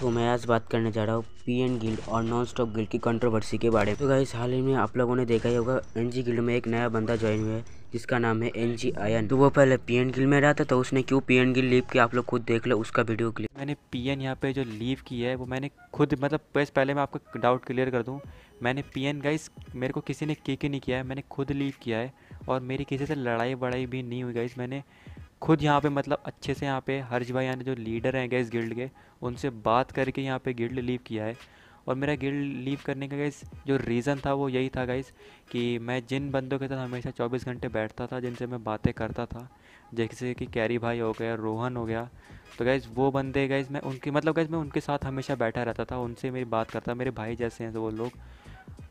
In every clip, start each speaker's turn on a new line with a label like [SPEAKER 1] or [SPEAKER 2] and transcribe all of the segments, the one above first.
[SPEAKER 1] तो मैं आज बात करने जा रहा हूँ पी एन गिल्ड और नॉन स्टॉप गिल्ड की कंट्रोवर्सी के बारे में तो गाइस हाल ही में आप लोगों ने देखा ही होगा एन जी गिल्ड में एक नया बंदा ज्वाइन हुआ है जिसका नाम है एन जी आयन तो वो पहले पी एन गिल्ड में रहा था तो उसने क्यों पी एन गिल्ड लीव किया आप लोग खुद देख लो उसका वीडियो क्लिप मैंने
[SPEAKER 2] पी एन यहाँ पे जो लीव की है वो मैंने खुद मतलब पैसे पहले मैं आपका डाउट क्लियर कर दूँ मैंने पी एन गाइस मेरे को किसी ने किक ही नहीं किया है मैंने खुद लीव किया है और मेरी किसी से लड़ाई वड़ाई भी नहीं हुई गाइस मैंने खुद यहाँ पे मतलब अच्छे से यहाँ पे हर्ज भाई यानी जो लीडर हैं गए गिल्ड के उनसे बात करके यहाँ पे गिल्ड लीव किया है और मेरा गिल्ड लीव करने का गैस जो रीज़न था वो यही था गैस कि मैं जिन बंदों के साथ हमेशा 24 घंटे बैठता था जिनसे मैं बातें करता था जैसे कि कैरी भाई हो गया रोहन हो गया तो गैस वो बंदे गाइज़ मैं उनके मतलब गैस मैं उनके साथ हमेशा बैठा रहता था उनसे मेरी बात करता मेरे भाई जैसे हैं वो लोग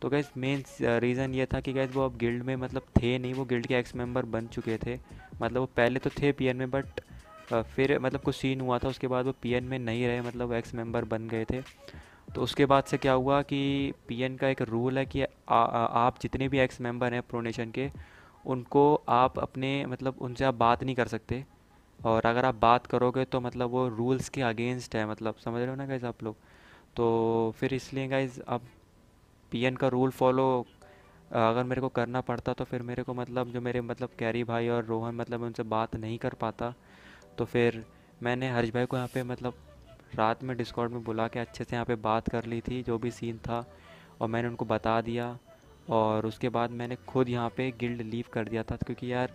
[SPEAKER 2] तो गैस मेन रीज़न ये था कि गैस वो अब गिल्ड में मतलब थे नहीं वो गिल्ड के एक्स मेंबर बन चुके थे मतलब वो पहले तो थे पी में बट फिर मतलब कुछ सीन हुआ था उसके बाद वो पी में नहीं रहे मतलब एक्स मेंबर बन गए थे तो उसके बाद से क्या हुआ कि पी का एक रूल है कि आ, आ, आप जितने भी एक्स मेंबर हैं प्रोनेशन के उनको आप अपने मतलब उनसे आप बात नहीं कर सकते और अगर आप बात करोगे तो मतलब वो रूल्स के अगेंस्ट है मतलब समझ रहे हो ना गाइज आप लोग तो फिर इसलिए गाइज आप पीएन का रूल फॉलो अगर मेरे को करना पड़ता तो फिर मेरे को मतलब जो मेरे मतलब कैरी भाई और रोहन मतलब उनसे बात नहीं कर पाता तो फिर मैंने हर्ष भाई को यहाँ पे मतलब रात में डिस्कॉर्ड में बुला के अच्छे से यहाँ पे बात कर ली थी जो भी सीन था और मैंने उनको बता दिया और उसके बाद मैंने खुद यहाँ पे गिल्ड लीव कर दिया था क्योंकि यार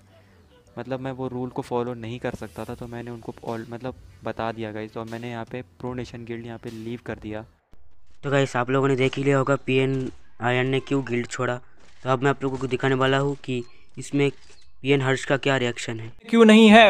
[SPEAKER 2] मतलब मैं वो रूल को फॉलो नहीं कर सकता था तो मैंने उनको ऑल मतलब बता दिया गाइस और मैंने यहाँ पे प्रो नेशन गिल्ड यहाँ पे लीव कर दिया
[SPEAKER 1] तो गाइस आप लोगों ने देख ही लिया होगा पी एन आयन ने क्यों गिल्ड छोड़ा तो अब मैं आप लोगों को दिखाने वाला हूँ कि इसमें पी एन हर्ष का क्या रिएक्शन है
[SPEAKER 3] क्यों नहीं है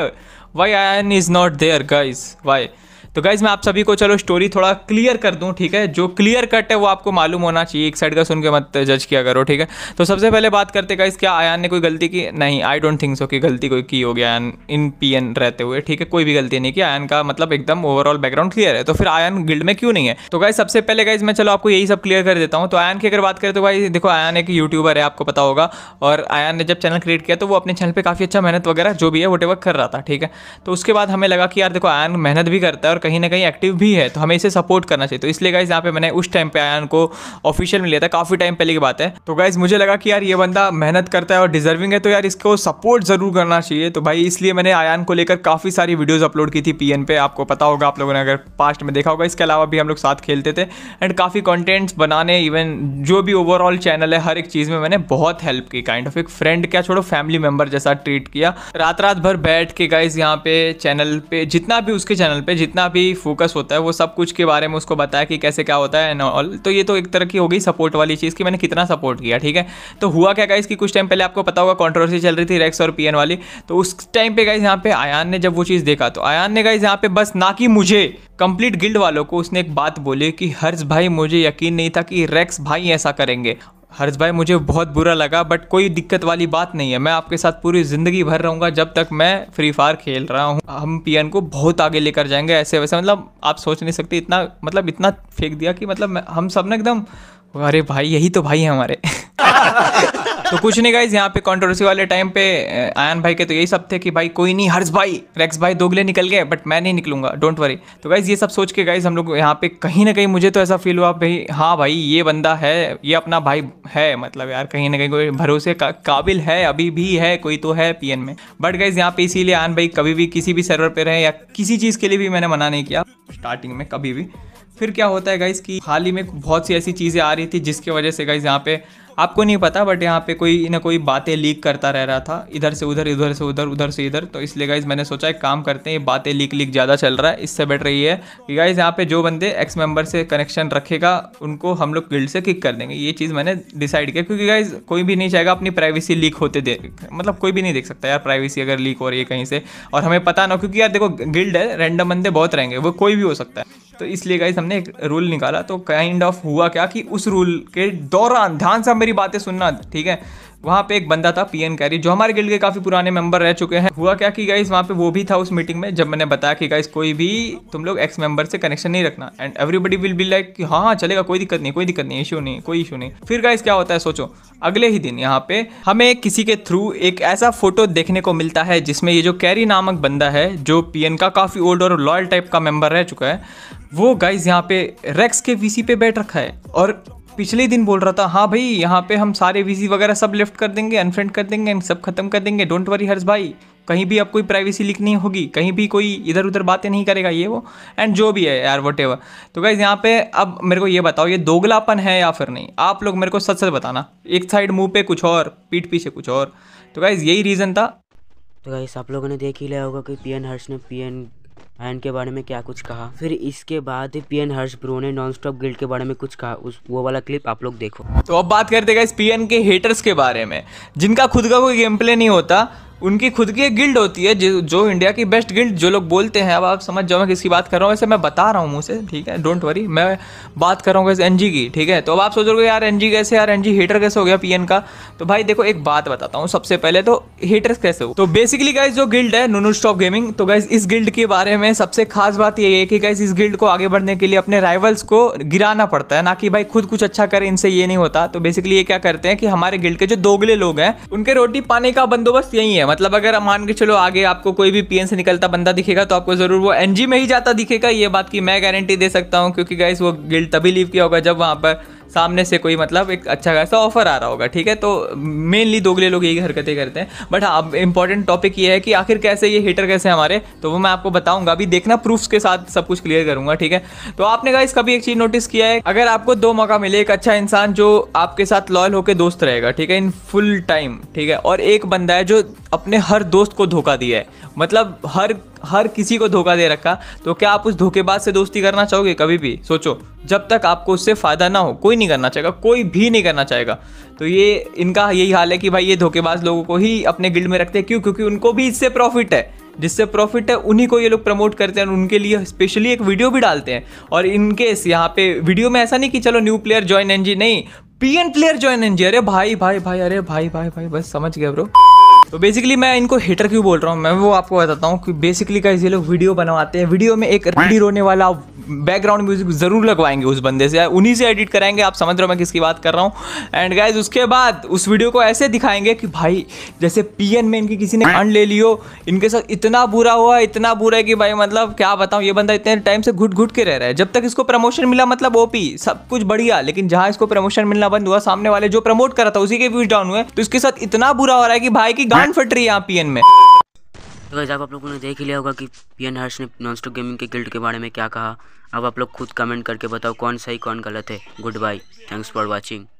[SPEAKER 3] why I N is not there guys why तो गाइज मैं आप सभी को चलो स्टोरी थोड़ा क्लियर कर दूँ ठीक है जो क्लियर कट है वो आपको मालूम होना चाहिए एक साइड का सुन के मत जज किया करो ठीक है तो सबसे पहले बात करते गाइज क्या आयान ने कोई गलती की नहीं आई डोंट थिंक सो कि गलती कोई की होगी आयन इन पी एन रहते हुए ठीक है कोई भी गलती नहीं की आयन का मतलब एकदम ओवरऑल बैकग्राउंड क्लियर है तो फिर आयन गिल्ड में क्यों नहीं है तो गाइज सबसे पहले गाइज मैं चलो आपको यही सब क्लियर कर देता हूँ तो आयन की अगर बात करें तो भाई देखो आयन एक यूट्यूबर है आपको पता होगा और आयन ने जब चैनल क्रिएट किया तो वो अपने चैनल पर काफ़ी अच्छा मेहनत वगैरह जो भी है वो टेवक कर रहा था ठीक है तो उसके बाद हमें लगा कि यार देखो आयन मेहनत भी करता है और कहीं ना कहीं एक्टिव भी है तो हमें इसे सपोर्ट करना चाहिए तो इसलिए गाइज यहाँ पे मैंने उस टाइम पे आयान को ऑफिशियल में लिया था काफ़ी टाइम पहले की बात है तो गाइज मुझे लगा कि यार ये बंदा मेहनत करता है और डिजर्विंग है तो यार इसको सपोर्ट ज़रूर करना चाहिए तो भाई इसलिए मैंने आयान को लेकर काफ़ी सारी वीडियोज़ अपलोड की थी पी पे आपको पता होगा आप लोगों ने अगर पास्ट में देखा होगा इसके अलावा भी हम लोग साथ खेलते थे एंड काफ़ी कॉन्टेंट्स बनाने इवन जो भी ओवरऑल चैनल है हर एक चीज़ में मैंने बहुत हेल्प की काइंड ऑफ एक फ्रेंड क्या छोड़ो फैमिली मेंबर जैसा ट्रीट किया रात रात भर बैठ के गाइज यहाँ पे चैनल पे जितना भी उसके चैनल पे जितना भी फोकस होता है वो सब कुछ के बारे में उसको बताया कि कैसे क्या होता है एंड ऑल तो ये तो एक तरह की हो गई सपोर्ट वाली चीज़ कि मैंने कितना सपोर्ट किया ठीक है तो हुआ क्या गाइस कि कुछ टाइम पहले आपको पता होगा कॉन्ट्रोवर्सी चल रही थी रेक्स और पीएन वाली तो उस टाइम पे गाइज यहाँ पे आयान ने जब वो चीज़ देखा तो आयान ने गाइज यहाँ पे बस ना कि मुझे कंप्लीट गिल्ड वालों को उसने एक बात बोली कि हर्ष भाई मुझे यकीन नहीं था कि रेक्स भाई ऐसा करेंगे हर्ष भाई मुझे बहुत बुरा लगा बट कोई दिक्कत वाली बात नहीं है मैं आपके साथ पूरी ज़िंदगी भर रहूँगा जब तक मैं फ्री फायर खेल रहा हूँ हम पीएन को बहुत आगे लेकर जाएंगे ऐसे वैसे मतलब आप सोच नहीं सकते इतना मतलब इतना फेंक दिया कि मतलब हम सब ने एकदम अरे भाई यही तो भाई हैं हमारे तो कुछ नहीं गाइज यहाँ पे कॉन्ट्रोवर्सी वाले टाइम पे आयन भाई के तो यही सब थे कि भाई कोई नहीं हर्ष भाई रेक्स भाई दोगले निकल गए बट मैं नहीं निकलूंगा डोंट वरी तो गाइज ये सब सोच के गाइज हम लोग यहाँ पे कहीं ना कहीं मुझे तो ऐसा फील हुआ भाई हाँ भाई ये बंदा है ये अपना भाई है मतलब यार कहीं ना कहीं कोई भरोसे का काबिल है अभी भी है कोई तो है पी में बट गाइज यहाँ पे इसीलिए आयन भाई कभी भी किसी भी सर्वर पर रहे या किसी चीज़ के लिए भी मैंने मना नहीं किया स्टार्टिंग में कभी भी फिर क्या होता है गाइज़ कि हाल ही में बहुत सी ऐसी चीज़ें आ रही थी जिसकी वजह से गाइज़ यहाँ पे आपको नहीं पता बट यहाँ पे कोई ना कोई बातें लीक करता रह रहा था इधर से उधर इधर से उधर उधर से इधर तो इसलिए गाइज मैंने सोचा एक काम करते हैं ये बातें लीक लीक ज़्यादा चल रहा है इससे बेटर ये है कि गाइज यहाँ पे जो बंदे एक्स मेंबर से कनेक्शन रखेगा उनको हम लोग गिल्ड से किक कर देंगे ये चीज़ मैंने डिसाइड किया क्योंकि गाइज कोई भी नहीं चाहेगा अपनी प्राइवेसी लीक होते दे मतलब कोई भी नहीं देख सकता यार प्राइवेसी अगर लीक हो रही है कहीं से और हमें पता ना क्योंकि यार देखो गिल्ड है रैंडम बंदे बहुत रहेंगे वो कोई भी हो सकता है तो इसलिए गाइस हमने एक रूल निकाला तो काइंड kind ऑफ of हुआ क्या कि उस रूल के दौरान ध्यान से मेरी बातें सुनना ठीक है वहाँ पे एक बंदा था पीएन कैरी जो हमारे गिल्ड के काफ़ी पुराने मेंबर रह चुके हैं हुआ क्या कि गाइस वहाँ पे वो भी था उस मीटिंग में जब मैंने बताया कि गाइस कोई भी तुम लोग एक्स मेंबर से कनेक्शन नहीं रखना and everybody will be like कि हाँ हाँ चलेगा कोई दिक्कत नहीं कोई दिक्कत नहीं इशू नहीं कोई इशू नहीं फिर गाइस क्या होता है सोचो अगले ही दिन यहाँ पे हमें किसी के थ्रू एक ऐसा फोटो देखने को मिलता है जिसमें ये जो कैरी नामक बंदा है जो पी का काफ़ी ओल्ड और लॉयल टाइप का मेंबर रह चुका है वो गाइज यहाँ पे रेक्स के वीसी पे बैठ रखा है और पिछले दिन बोल रहा था हाँ भाई यहाँ पे हम सारे वीजी वगैरह सब लिफ्ट कर देंगे अनफ्रेंड कर देंगे सब खत्म कर देंगे डोंट वरी हर्ष भाई कहीं भी अब कोई प्राइवेसी लीक नहीं होगी कहीं भी कोई इधर उधर बातें नहीं करेगा ये वो एंड जो भी है यार वट एवर तो गाइज़ यहाँ पे अब मेरे को ये बताओ ये दोगलापन है या फिर नहीं आप लोग मेरे को सच सच बताना एक साइड मुंह पे कुछ और पीठ पीछे कुछ और तो गाइज़ यही रीज़न था
[SPEAKER 1] तो गाइस आप लोगों ने देख ही लिया होगा कि पीएन हर्ष ने पीएन आयन के बारे में क्या कुछ कहा फिर इसके बाद पीएन हर्ष ब्रो ने नॉन स्टॉप गिल्ड के बारे में कुछ कहा उस वो वाला क्लिप आप लोग देखो तो अब बात
[SPEAKER 3] करते हैं इस पीएन के हेटर्स के बारे में जिनका खुद का कोई गेम प्ले नहीं होता उनकी खुद की एक गिल्ड होती है जो इंडिया की बेस्ट गिल्ड जो लोग बोलते हैं अब आप समझ जाओ मैं किसकी बात कर रहा हूँ ऐसे मैं बता रहा हूँ मुझसे ठीक है डोंट वरी मैं बात कर रहा हूँ एन की ठीक है तो अब आप हो यार एन कैसे यार एन हीटर कैसे हो गया पी का तो भाई देखो एक बात बताता हूँ सबसे पहले तो हीटर कैसे हो तो बेसिकली गाइज जो गिल्ड है नोनो स्टॉप गेमिंग तो गाइज इस गिल्ड के बारे में सबसे खास बात यही है कि गाइज इस गिल्ड को आगे बढ़ने के लिए अपने राइवल्स को गिराना पड़ता है ना कि भाई खुद कुछ अच्छा करें इनसे ये नहीं होता तो बेसिकली ये क्या करते हैं कि हमारे गिल्ड के जो दोगले लोग हैं उनके रोटी पानी का बंदोबस्त यही है मतलब अगर मान के चलो आगे आपको कोई भी पीएन से निकलता बंदा दिखेगा तो आपको जरूर वो एनजी में ही जाता दिखेगा ये बात की मैं गारंटी दे सकता हूँ क्योंकि गाइस वो गिल्ड तभी लीव किया होगा जब वहाँ पर सामने से कोई मतलब एक अच्छा खासा ऑफर आ रहा होगा ठीक है तो मेनली दोगले लोग यही हरकतें करते हैं बट हाँ, अब इंपॉर्टेंट टॉपिक ये है कि आखिर कैसे ये हीटर कैसे हमारे तो वो मैं आपको बताऊंगा अभी देखना प्रूफ्स के साथ सब कुछ क्लियर करूंगा ठीक है तो आपने कहा इसका भी एक चीज़ नोटिस किया है अगर आपको दो मौका मिले एक अच्छा इंसान जो आपके साथ लॉयल होकर दोस्त रहेगा ठीक है इन फुल टाइम ठीक है और एक बंदा है जो अपने हर दोस्त को धोखा दिया है मतलब हर हर किसी को धोखा दे रखा तो क्या आप उस धोखेबाज से दोस्ती करना चाहोगे कभी भी सोचो जब तक आपको उससे फ़ायदा ना हो कोई नहीं करना चाहेगा कोई भी नहीं करना चाहेगा तो ये इनका यही हाल है कि भाई ये धोखेबाज लोगों को ही अपने गिल्ड में रखते हैं क्यों क्योंकि उनको भी इससे प्रॉफिट है जिससे प्रॉफिट है उन्हीं को ये लोग प्रमोट करते हैं और उनके लिए स्पेशली एक वीडियो भी डालते हैं और इनकेस यहाँ पे वीडियो में ऐसा नहीं कि चलो न्यू प्लेयर ज्वाइन एनजी नहीं पीएन प्लेयर ज्वाइन एनजी अरे भाई भाई भाई अरे भाई भाई भाई बस समझ गए ब्रो तो बेसिकली मैं इनको हिटर क्यों बोल रहा हूँ मैं वो आपको बताता हूँ कि बेसिकली का ये लोग वीडियो बनवाते हैं वीडियो में एक रेडी रोने वाला बैकग्राउंड म्यूजिक जरूर लगवाएंगे उस बंदे से उन्हीं से एडिट कराएंगे आप समझ रहे हो मैं किसकी बात कर रहा हूँ एंड गाइज उसके बाद उस वीडियो को ऐसे दिखाएंगे कि भाई जैसे पी में इनकी किसी ने अंड हाँ। ले लियो इनके साथ इतना बुरा हुआ इतना बुरा है कि भाई मतलब क्या बताऊँ ये बंदा इतने टाइम से घुट घुट के रह रहा है जब तक इसको प्रमोशन मिला मतलब ओपी सब कुछ बढ़िया लेकिन जहाँ इसको प्रमोशन मिलना बंद हुआ सामने वाले जो प्रमोट करा था उसी के व्यूज डाउन हुए तो इसके साथ इतना बुरा हो रहा है कि भाई की गान फट रही है यहाँ पीएन में
[SPEAKER 1] तो आप लोगों ने देख ही लिया होगा कि पीएन हर्ष ने नॉन स्टॉप गेमिंग के गिल्ड के बारे में क्या कहा अब आप लोग खुद कमेंट करके बताओ कौन सही कौन गलत है good bye thanks for watching